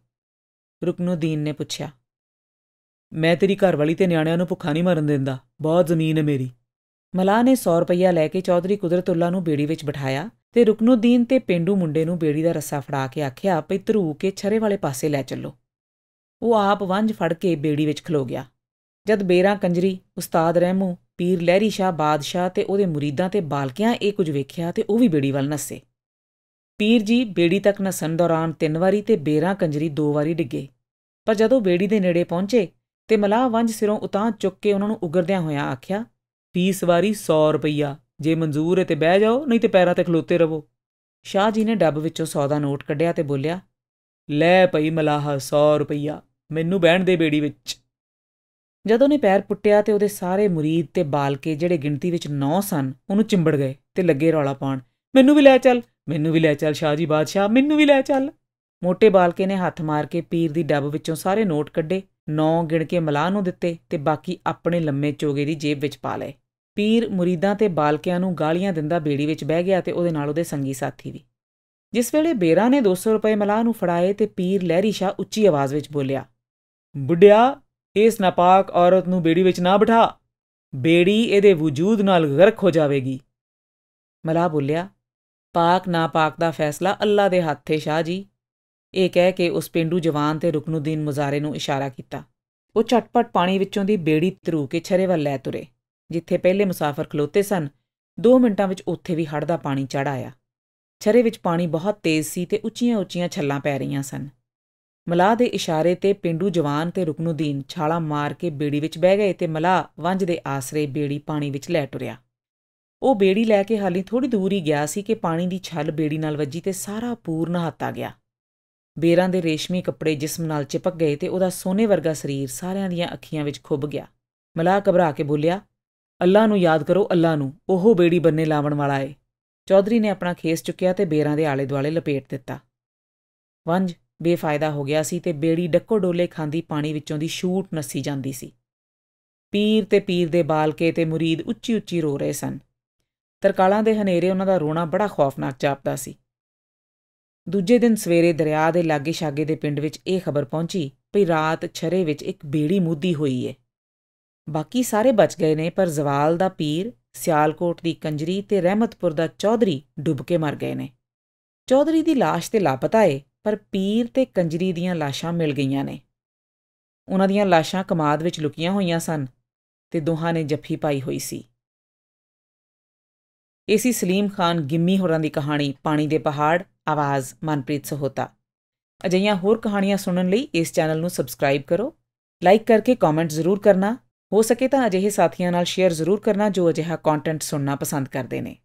ਰੁਕਨੁਦੀਨ ਨੇ ਪੁੱਛਿਆ ਮੈਂ ਤੇਰੀ ਘਰ ਵਾਲੀ ਤੇ ਨਿਆਣਿਆਂ ਨੂੰ ਭੁੱਖਾ ਨਹੀਂ ਮਰਨ ਦਿੰਦਾ ਬਹੁਤ ਜ਼ਮੀਨ ਹੈ ਮੇਰੀ ਮਲਾ ਨੇ 100 ਰੁਪਇਆ ਲੈ ਕੇ ਚੌਧਰੀ ਕੁਦਰਤੁੱਲਾ ਨੂੰ ਬੇੜੀ ਵਿੱਚ ਬਿਠਾਇਆ ਤੇ ਰੁਕਨੁਦੀਨ ਤੇ ਪਿੰਡੂ ਮੁੰਡੇ ਨੂੰ ਬੇੜੀ ਦਾ ਰੱਸਾ ਫੜਾ ਕੇ ਆਖਿਆ ਭਈ ਧਰੂ ਕੇ ਛਰੇ ਵਾਲੇ ਪਾਸੇ ਲੈ ਚੱਲੋ ਉਹ ਆਪ ਵੰਜ ਫੜ ਕੇ ਬੇੜੀ ਵਿੱਚ ਖਲੋ ਗਿਆ ਜਦ ਬੇਰਾ ਕੰਜਰੀ ਉਸਤਾਦ ਰਹਿਮੂ ਪੀਰ ਲਹਿਰੀ ਸ਼ਾ ਬਾਦਸ਼ਾਹ ਤੇ ਉਹਦੇ ਮੁਰੀਦਾਂ ਤੇ ਬਾਲਕਿਆਂ ਇਹ ਕੁਝ ਵੇਖਿਆ ਤੇ ਉਹ ਵੀ ਬੇੜੀ ਵੱਲ ਨਸੇ ਪੀਰ ਜੀ ਬੇੜੀ ਤੱਕ ਨਸਣ ਦੌਰਾਨ ਤਿੰਨ ਵਾਰੀ ਤੇ ਬੇਰਾ ਕੰਜਰੀ ਦੋ ਵਾਰੀ ਡਿੱਗੇ ਪਰ ਜਦੋਂ ਬੇੜੀ ਦੇ ਨੇੜੇ ਪਹੁੰਚੇ ਤੇ ਮਲਾਹ ਵੰਜ ਸਿਰੋਂ ਉਤਾਂ ਚੁੱਕ ਕੇ ਉਹਨਾਂ ਨੂੰ ਉਗਰਦਿਆਂ ਹੋਇਆਂ ਆਖਿਆ ਫੀਸ ਵਾਰੀ 100 ਰੁਪਈਆ ਜੇ ਮਨਜ਼ੂਰ ਹੈ ਤੇ ਬਹਿ ਜਾਓ ਨਹੀਂ ਤੇ ਪੈਰਾਂ ਤੇ ਖਲੋਤੇ ਰਵੋ ਸ਼ਾਹ ਜੀ ਨੇ ਡੱਬ ਵਿੱਚੋਂ 100 ਦਾ ਨੋਟ ਕੱਢਿਆ ਤੇ ਬੋਲਿਆ ਲੈ ਭਈ ਮਲਾਹਾ 100 ਰੁਪਈਆ ਮੈਨੂੰ ਬਹਿਣ ਦੇ ਬੇੜੀ ਵਿੱਚ ਜਦੋਂ ਨੇ ਪੈਰ ਪੁੱਟਿਆ ਤੇ ਉਹਦੇ ਸਾਰੇ ਮੁਰੀਦ ਤੇ ਬਾਲਕੇ ਜਿਹੜੇ ਗਿਣਤੀ ਵਿੱਚ 9 ਸਨ ਉਹਨੂੰ ਚਿੰਬੜ ਗਏ ਤੇ ਲੱਗੇ ਰੌਲਾ ਪਾਉਣ ਮੈਨੂੰ ਵੀ ਲੈ ਚੱਲ ਮੈਨੂੰ ਵੀ ਲੈ ਚੱਲ ਸ਼ਾਹ ਜੀ ਬਾਦਸ਼ਾਹ ਮੈਨੂੰ ਵੀ ਲੈ ਚੱਲ ਮੋਟੇ ਬਾਲਕੇ ਨੇ ਹੱਥ ਮਾਰ ਕੇ ਪੀਰ ਦੀ ਡੱਬ ਵਿੱਚੋਂ ਸਾਰੇ ਨੋਟ ਕੱਢੇ 9 ਗਿਣ ਕੇ ਮਲਾਹ ਨੂੰ ਦਿੱਤੇ ਤੇ ਬਾਕੀ ਆਪਣੇ ਲੰਮੇ ਚੋਗੇ ਦੀ ਜੇਬ ਵਿੱਚ ਪਾ ਲਏ ਪੀਰ ਮੁਰੀਦਾਂ ਤੇ ਬਾਲਕਿਆਂ ਨੂੰ ਗਾਲੀਆਂ ਦਿੰਦਾ ਬੇੜੀ ਵਿੱਚ ਬਹਿ ਗਿਆ ਤੇ ਉਹਦੇ ਨਾਲ ਉਹਦੇ ਸੰਗੀ ਸਾਥੀ ਵੀ ਜਿਸ ਵੇਲੇ ਬੇਰਾ ਨੇ 200 ਰੁਪਏ ਮਲਾਹ ਨੂੰ ਫੜਾਏ ਤੇ ਪੀਰ ਲਹਿਰੀ ਸ਼ਾ ਉੱਚੀ ਆਵਾਜ਼ ਵਿੱਚ ਬੋਲਿਆ ਬੁੱਢਿਆ ਇਸ ਨਾਪਾਕ ਔਰਤ ਨੂੰ ਬੇੜੀ ਵਿੱਚ ਨਾ ਬਿਠਾ ਬੇੜੀ ਇਹਦੇ ਵਜੂਦ ਨਾਲ ਗਰਖ ਹੋ ਜਾਵੇਗੀ ਮਲਾਹ ਬੋਲਿਆ ਪਾਕ ਨਾਪਾਕ ਦਾ ਫੈਸਲਾ ਅੱਲਾ ਦੇ ਹੱਥੇ ਸ਼ਾ ਜੀ ਇਹ ਕਹਿ ਕੇ ਉਸ ਪਿੰਡੂ ਜਵਾਨ ਤੇ ਰੁਕਨੁਦੀਨ ਮੁਜ਼ਾਰੇ ਨੂੰ ਇਸ਼ਾਰਾ ਕੀਤਾ ਉਹ ਛਟਪਟ ਪਾਣੀ ਵਿੱਚੋਂ ਦੀ ਬੇੜੀ ਤਰੂ ਕੇ ਛਰੇ ਵੱਲ ਲੈ ਤੁਰੇ ਜਿੱਥੇ ਪਹਿਲੇ ਮੁਸਾਫਰ ਖਲੋਤੇ ਸਨ 2 ਮਿੰਟਾਂ ਵਿੱਚ ਉੱਥੇ ਵੀ ਹੜ ਦਾ ਪਾਣੀ ਚੜ ਆਇਆ ਛਰੇ ਵਿੱਚ ਪਾਣੀ ਬਹੁਤ ਤੇਜ਼ ਸੀ ਤੇ ਉੱਚੀਆਂ-ਉੱਚੀਆਂ ਛੱਲਾਂ ਪੈ ਰਹੀਆਂ ਸਨ ਮਲਾਹ ਦੇ ਇਸ਼ਾਰੇ ਤੇ ਪਿੰਡੂ ਜਵਾਨ ਤੇ ਰੁਕਨੁਦੀਨ ਛਾਲਾ ਮਾਰ ਕੇ ਬੇੜੀ ਵਿੱਚ ਬਹਿ ਗਏ ਤੇ ਮਲਾਹ ਵੰਜ ਦੇ ਆਸਰੇ ਬੇੜੀ ਪਾਣੀ ਵਿੱਚ ਲੈ ਟੁਰਿਆ ਉਹ ਬੇੜੀ ਲੈ ਕੇ ਹਾਲੀ ਥੋੜੀ ਦੂਰ ਹੀ ਗਿਆ ਸੀ ਕਿ ਪਾਣੀ ਦੀ ਛੱਲ ਬੇੜੀ ਨਾਲ ਵੱਜੀ ਤੇ ਸਾਰਾ ਪੂਰਨ ਹੱਤਾ ਗਿਆ ਬੇਰਾਂ ਦੇ ਰੇਸ਼ਮੀ ਕੱਪੜੇ ਜਿਸਮ ਨਾਲ ਚਿਪਕ ਗਏ ਤੇ ਉਹਦਾ ਸੋਨੇ ਵਰਗਾ ਸਰੀਰ ਸਾਰਿਆਂ ਦੀਆਂ ਅੱਖੀਆਂ ਵਿੱਚ ਖੁੱਭ ਗਿਆ ਮਲਾਹ ਘਬਰਾ ਕੇ ਬੋਲਿਆ ਅੱਲਾ ਨੂੰ ਯਾਦ ਕਰੋ ਅੱਲਾ ਨੂੰ ਉਹ ਬੇੜੀ ਬੰਨੇ ਲਾਵਣ ਵਾਲਾ ਏ ਚੌਧਰੀ ਨੇ ਆਪਣਾ ਖੇਸ ਚੁੱਕਿਆ ਤੇ ਬੇਰਾਂ ਦੇ ਆਲੇ-ਦੁਆਲੇ ਲਪੇਟ ਦਿੱਤਾ ਵੰਜ ਬੇਫਾਇਦਾ ਹੋ ਗਿਆ ਸੀ ਤੇ ਬੇੜੀ ਡੱਕੋ ਡੋਲੇ ਖਾਂਦੀ ਪਾਣੀ ਵਿੱਚੋਂ ਦੀ ਛੂਟ ਨੱਸੀ ਜਾਂਦੀ ਸੀ ਪੀਰ ਤੇ ਪੀਰ ਦੇ ਬਾਲਕੇ ਤੇ ਮੁਰੀਦ ਉੱਚੀ-ਉੱਚੀ ਰੋ ਰਹੇ ਸਨ ਤਰਕਾਲਾਂ ਦੇ ਹਨੇਰੇ ਉਹਨਾਂ ਦਾ ਰੋਣਾ ਬੜਾ ਖੌਫਨਾਕ ਜਾਪਦਾ ਸੀ ਦੂਜੇ ਦਿਨ ਸਵੇਰੇ ਦਰਿਆ ਦੇ ਲਾਗੇ ਛਾਗੇ ਦੇ ਪਿੰਡ ਵਿੱਚ ਇਹ ਖਬਰ ਪਹੁੰਚੀ ਭਈ ਰਾਤ ਛਰੇ ਵਿੱਚ ਇੱਕ ਬੇੜੀ ਮੁੱਦੀ ਹੋਈ ਏ ਬਾਕੀ ਸਾਰੇ ਬਚ ਗਏ ਨੇ ਪਰ ਜ਼ਵਾਲ ਦਾ ਪੀਰ ਸਿਆਲਕੋਟ ਦੀ ਕੰਜਰੀ ਤੇ ਰਹਿਮਤਪੁਰ ਦਾ ਚੌਧਰੀ ਡੁੱਬ ਕੇ ਮਰ ਗਏ ਨੇ ਚੌਧਰੀ ਦੀ লাশ ਤੇ ਲਾਪਤਾ ਏ ਪਰ ਪੀਰ ਤੇ ਕੰਜਰੀ ਦੀਆਂ ਲਾਸ਼ਾਂ ਮਿਲ ਗਈਆਂ ਨੇ ਉਹਨਾਂ ਦੀਆਂ ਲਾਸ਼ਾਂ ਕਮਾਦ ਵਿੱਚ ਲੁਕੀਆਂ ਹੋਈਆਂ ਸਨ ਤੇ ਦੋਹਾਂ ਨੇ ਜੱਫੀ ਪਾਈ ਹੋਈ ਸੀ ਏਸੀ ਸਲੀਮ ਖਾਨ ਗਿੰਮੀ ਹੋਰਾਂ ਦੀ ਕਹਾਣੀ ਪਾਣੀ ਦੇ ਪਹਾੜ ਆਵਾਜ਼ ਮਨਪ੍ਰੀਤ ਸਹੋਤਾ ਅਜਿਹੀਆਂ ਹੋਰ ਕਹਾਣੀਆਂ ਸੁਣਨ ਲਈ ਇਸ ਚੈਨਲ ਨੂੰ ਸਬਸਕ੍ਰਾਈਬ ਕਰੋ ਲਾਈਕ ਕਰਕੇ ਕਮੈਂਟ ਜ਼ਰੂਰ ਕਰਨਾ ਹੋ ਸਕੇ ਤਾਂ ਅਜਿਹੇ ਸਾਥੀਆਂ ਨਾਲ ਸ਼ੇਅਰ ਜ਼ਰੂਰ ਕਰਨਾ ਜੋ ਅਜਿਹਾ ਕੰਟੈਂਟ ਸੁਣਨਾ ਪਸੰਦ ਕਰਦੇ ਨੇ